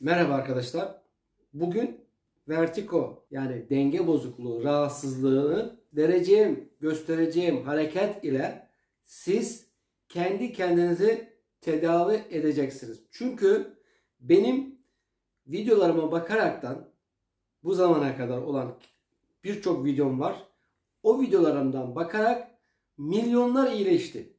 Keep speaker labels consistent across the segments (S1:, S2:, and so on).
S1: Merhaba arkadaşlar. Bugün vertigo yani denge bozukluğu rahatsızlığını vereceğim, göstereceğim hareket ile siz kendi kendinizi tedavi edeceksiniz. Çünkü benim videolarıma bakaraktan bu zamana kadar olan birçok videom var. O videolarımdan bakarak milyonlar iyileşti.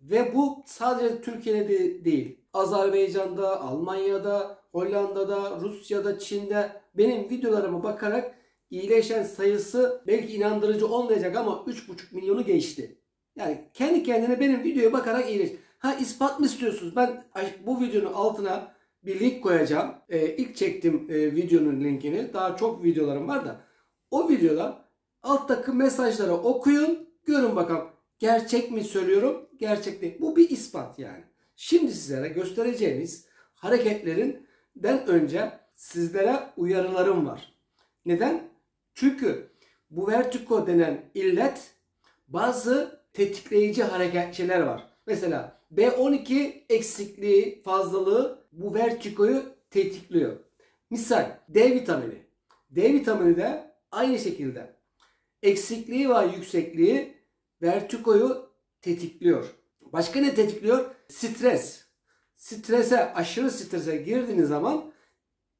S1: Ve bu sadece Türkiye'de değil. Azerbaycan'da, Almanya'da, Hollanda'da, Rusya'da, Çin'de benim videolarıma bakarak iyileşen sayısı belki inandırıcı olmayacak ama 3,5 milyonu geçti. Yani kendi kendine benim videoya bakarak iyileş. Ha ispat mı istiyorsunuz? Ben bu videonun altına bir link koyacağım. Ee, ilk çektim e, videonun linkini. Daha çok videolarım var da. O videoda alttaki mesajları okuyun. Görün bakalım. Gerçek mi söylüyorum? Gerçek değil. Bu bir ispat yani. Şimdi sizlere göstereceğimiz hareketlerin den önce sizlere uyarılarım var. Neden? Çünkü bu vertigo denen illet bazı tetikleyici hareketçiler var. Mesela B12 eksikliği, fazlalığı bu vertigoyu tetikliyor. Misal D vitamini. D vitamini de aynı şekilde eksikliği ve yüksekliği vertigoyu tetikliyor. Başka ne tetikliyor? Stres strese, aşırı strese girdiğiniz zaman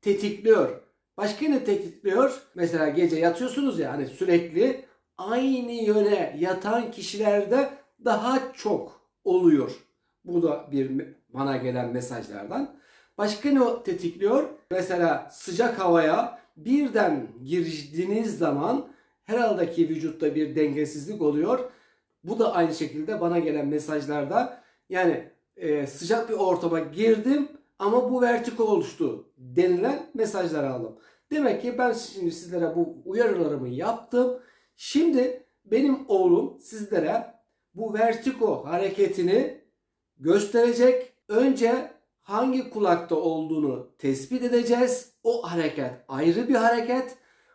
S1: tetikliyor. Başka ne tetikliyor? Mesela gece yatıyorsunuz ya hani sürekli aynı yöne yatan kişilerde daha çok oluyor. Bu da bir bana gelen mesajlardan. Başka ne tetikliyor? Mesela sıcak havaya birden girdiğiniz zaman herhaldeki vücutta bir dengesizlik oluyor. Bu da aynı şekilde bana gelen mesajlarda yani e, sıcak bir ortama girdim ama bu vertigo oluştu denilen mesajlar aldım. Demek ki ben şimdi sizlere bu uyarılarımı yaptım. Şimdi benim oğlum sizlere bu vertigo hareketini gösterecek. Önce hangi kulakta olduğunu tespit edeceğiz. O hareket ayrı bir hareket.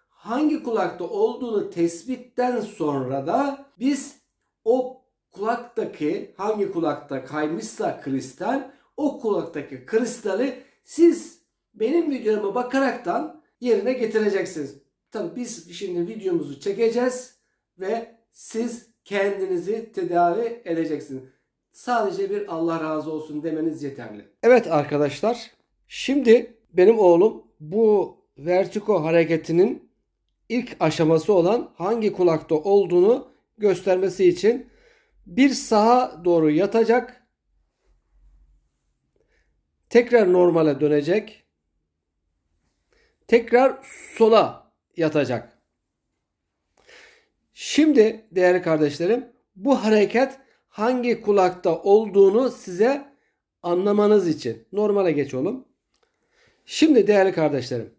S1: Hangi kulakta olduğunu tespitten sonra da biz o kulaktaki hangi kulakta kaymışsa kristal o kulaktaki kristali siz benim videoma bakaraktan yerine getireceksiniz. Tabi biz şimdi videomuzu çekeceğiz ve siz kendinizi tedavi edeceksiniz. Sadece bir Allah razı olsun demeniz yeterli. Evet arkadaşlar şimdi benim oğlum bu vertigo hareketinin ilk aşaması olan hangi kulakta olduğunu göstermesi için bir sağa doğru yatacak. Tekrar normale dönecek. Tekrar sola yatacak. Şimdi değerli kardeşlerim bu hareket hangi kulakta olduğunu size anlamanız için. Normale geç oğlum. Şimdi değerli kardeşlerim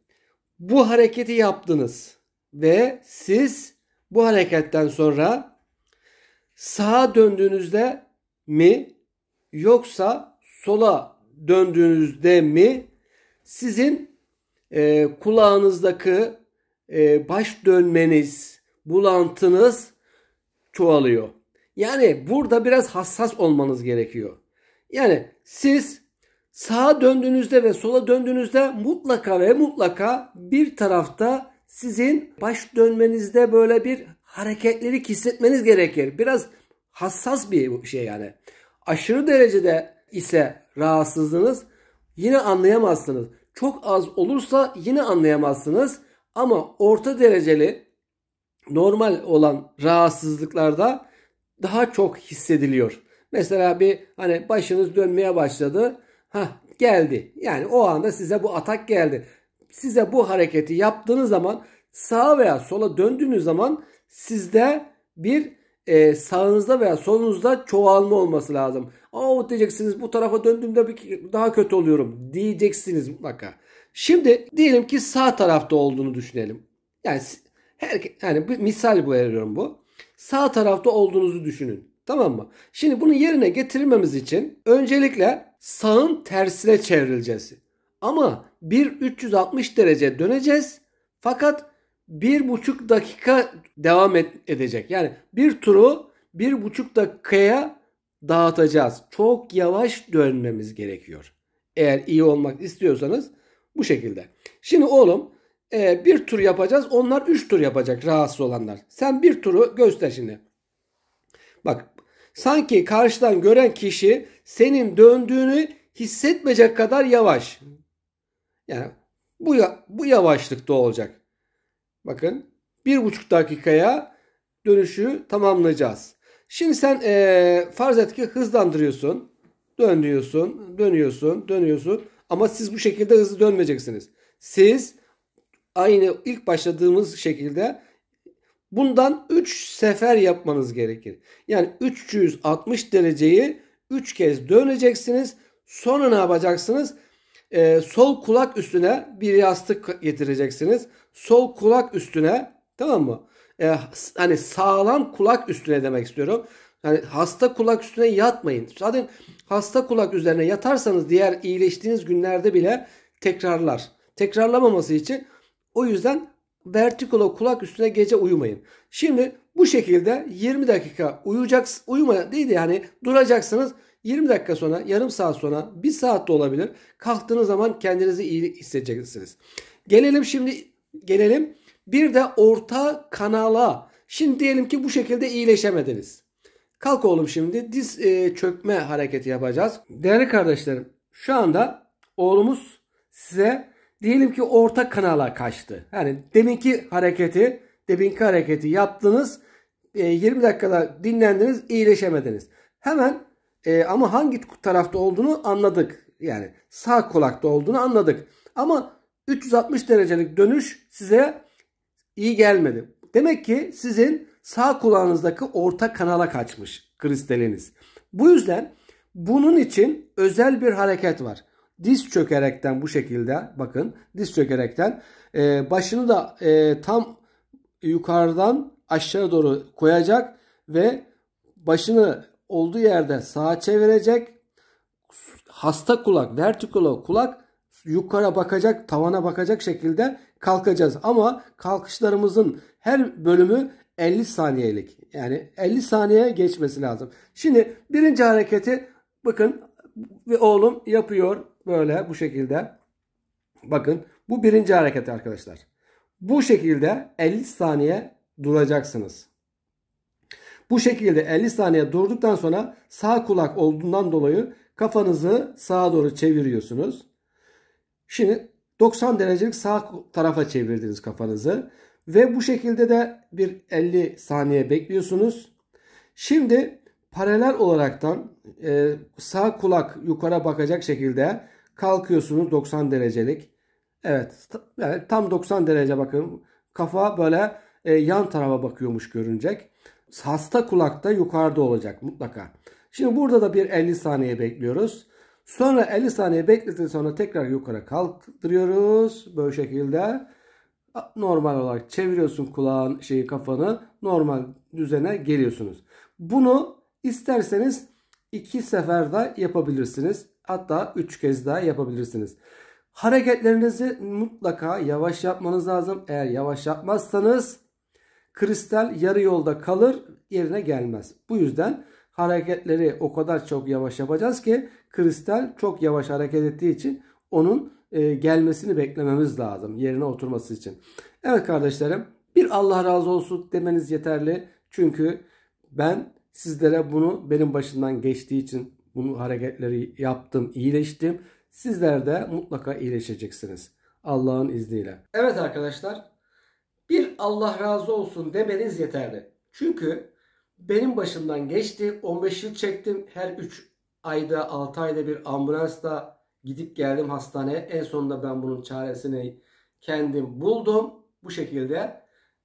S1: bu hareketi yaptınız ve siz bu hareketten sonra sağa döndüğünüzde mi yoksa sola döndüğünüzde mi sizin e, kulağınızdaki e, baş dönmeniz, bulantınız çoğalıyor. Yani burada biraz hassas olmanız gerekiyor. Yani siz sağa döndüğünüzde ve sola döndüğünüzde mutlaka ve mutlaka bir tarafta sizin baş dönmenizde böyle bir hareketleri hissetmeniz gerekir. Biraz hassas bir şey yani. Aşırı derecede ise rahatsızlığınız yine anlayamazsınız. Çok az olursa yine anlayamazsınız. Ama orta dereceli normal olan rahatsızlıklarda daha çok hissediliyor. Mesela bir hani başınız dönmeye başladı. Ha geldi. Yani o anda size bu atak geldi. Size bu hareketi yaptığınız zaman sağa veya sola döndüğünüz zaman sizde bir e, sağınızda veya solunuzda çoğalma olması lazım. Aa diyeceksiniz bu tarafa döndüğümde bir, daha kötü oluyorum diyeceksiniz mutlaka. Şimdi diyelim ki sağ tarafta olduğunu düşünelim. Yani her, yani bir misal bu veriyorum bu. Sağ tarafta olduğunuzu düşünün. Tamam mı? Şimdi bunu yerine getirmemiz için öncelikle sağın tersine çevrileceğiz. Ama bir 360 derece döneceğiz. Fakat bir buçuk dakika devam et, edecek. Yani bir turu bir buçuk dakikaya dağıtacağız. Çok yavaş dönmemiz gerekiyor. Eğer iyi olmak istiyorsanız bu şekilde. Şimdi oğlum e, bir tur yapacağız. Onlar üç tur yapacak rahatsız olanlar. Sen bir turu göster şimdi. Bak sanki karşıdan gören kişi senin döndüğünü hissetmeyecek kadar yavaş. Yani bu, bu yavaşlıkta olacak. Bakın bir buçuk dakikaya dönüşü tamamlayacağız. Şimdi sen e, farz et ki hızlandırıyorsun. dönüyorsun, dönüyorsun, dönüyorsun. Ama siz bu şekilde hızlı dönmeyeceksiniz. Siz aynı ilk başladığımız şekilde bundan 3 sefer yapmanız gerekir. Yani 360 dereceyi 3 kez döneceksiniz. Sonra ne yapacaksınız? e, sol kulak üstüne bir yastık getireceksiniz. Sol kulak üstüne tamam mı? E, hani sağlam kulak üstüne demek istiyorum. Yani hasta kulak üstüne yatmayın. Zaten hasta kulak üzerine yatarsanız diğer iyileştiğiniz günlerde bile tekrarlar. Tekrarlamaması için o yüzden vertikolo kulak üstüne gece uyumayın. Şimdi bu şekilde 20 dakika uyuyacaksınız. Uyuma değil de yani duracaksınız. 20 dakika sonra, yarım saat sonra, 1 saat de olabilir. Kalktığınız zaman kendinizi iyi hissedeceksiniz. Gelelim şimdi gelelim bir de orta kanala. Şimdi diyelim ki bu şekilde iyileşemediniz. Kalk oğlum şimdi diz e, çökme hareketi yapacağız. Değerli kardeşlerim şu anda oğlumuz size diyelim ki orta kanala kaçtı. Yani deminki hareketi deminki hareketi yaptınız. E, 20 dakikada dinlendiniz iyileşemediniz. Hemen e, ama hangi tarafta olduğunu anladık. Yani sağ kulakta olduğunu anladık. Ama 360 derecelik dönüş size iyi gelmedi. Demek ki sizin sağ kulağınızdaki orta kanala kaçmış kristaliniz. Bu yüzden bunun için özel bir hareket var. Diz çökerekten bu şekilde bakın diz çökerekten e, başını da e, tam yukarıdan aşağı doğru koyacak ve başını olduğu yerden sağa çevirecek. Hasta kulak, vertikulo kulak yukarı bakacak, tavana bakacak şekilde kalkacağız. Ama kalkışlarımızın her bölümü 50 saniyelik. Yani 50 saniye geçmesi lazım. Şimdi birinci hareketi bakın ve oğlum yapıyor böyle bu şekilde. Bakın bu birinci hareket arkadaşlar. Bu şekilde 50 saniye duracaksınız. Bu şekilde 50 saniye durduktan sonra sağ kulak olduğundan dolayı kafanızı sağa doğru çeviriyorsunuz. Şimdi 90 derecelik sağ tarafa çevirdiniz kafanızı. Ve bu şekilde de bir 50 saniye bekliyorsunuz. Şimdi paralel olaraktan e, sağ kulak yukarı bakacak şekilde kalkıyorsunuz 90 derecelik. Evet tam 90 derece bakın kafa böyle e, yan tarafa bakıyormuş görünecek. Hasta kulakta yukarıda olacak mutlaka. Şimdi burada da bir 50 saniye bekliyoruz. Sonra 50 saniye bekledikten sonra tekrar yukarı kaldırıyoruz. Böyle şekilde normal olarak çeviriyorsun kulağın şeyi kafanı normal düzene geliyorsunuz. Bunu isterseniz iki sefer daha yapabilirsiniz. Hatta üç kez daha yapabilirsiniz. Hareketlerinizi mutlaka yavaş yapmanız lazım. Eğer yavaş yapmazsanız kristal yarı yolda kalır yerine gelmez. Bu yüzden hareketleri o kadar çok yavaş yapacağız ki kristal çok yavaş hareket ettiği için onun e, gelmesini beklememiz lazım yerine oturması için. Evet kardeşlerim bir Allah razı olsun demeniz yeterli. Çünkü ben sizlere bunu benim başından geçtiği için bunu hareketleri yaptım, iyileştim. Sizler de mutlaka iyileşeceksiniz. Allah'ın izniyle. Evet arkadaşlar bir Allah razı olsun demeniz yeterli. Çünkü benim başımdan geçti. 15 yıl çektim. Her 3 ayda 6 ayda bir ambulansla gidip geldim hastaneye. En sonunda ben bunun çaresini kendim buldum. Bu şekilde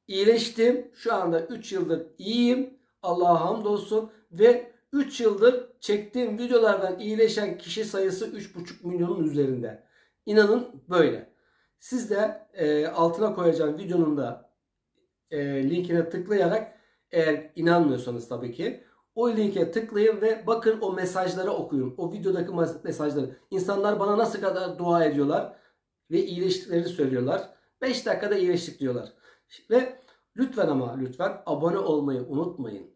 S1: iyileştim. Şu anda 3 yıldır iyiyim. Allah'a hamdolsun. Ve 3 yıldır çektiğim videolardan iyileşen kişi sayısı 3,5 milyonun üzerinde. İnanın böyle. Siz de e, altına koyacağım videonun da e, linkine tıklayarak eğer inanmıyorsanız tabii ki o linke tıklayın ve bakın o mesajları okuyun. O videodaki mesajları. İnsanlar bana nasıl kadar dua ediyorlar ve iyileştiklerini söylüyorlar. 5 dakikada iyileştik diyorlar. Ve lütfen ama lütfen abone olmayı unutmayın.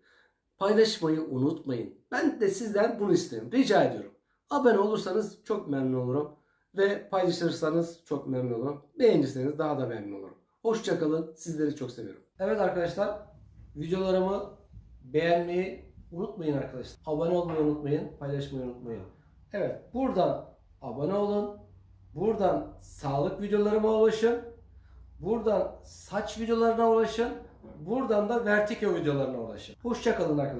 S1: Paylaşmayı unutmayın. Ben de sizden bunu isterim. Rica ediyorum. Abone olursanız çok memnun olurum ve paylaşırsanız çok memnun olurum. Beğenirseniz daha da memnun olurum. Hoşçakalın. Sizleri çok seviyorum. Evet arkadaşlar videolarımı beğenmeyi unutmayın arkadaşlar. Abone olmayı unutmayın. Paylaşmayı unutmayın. Evet buradan abone olun. Buradan sağlık videolarıma ulaşın. Buradan saç videolarına ulaşın. Buradan da vertigo videolarına ulaşın. Hoşçakalın arkadaşlar.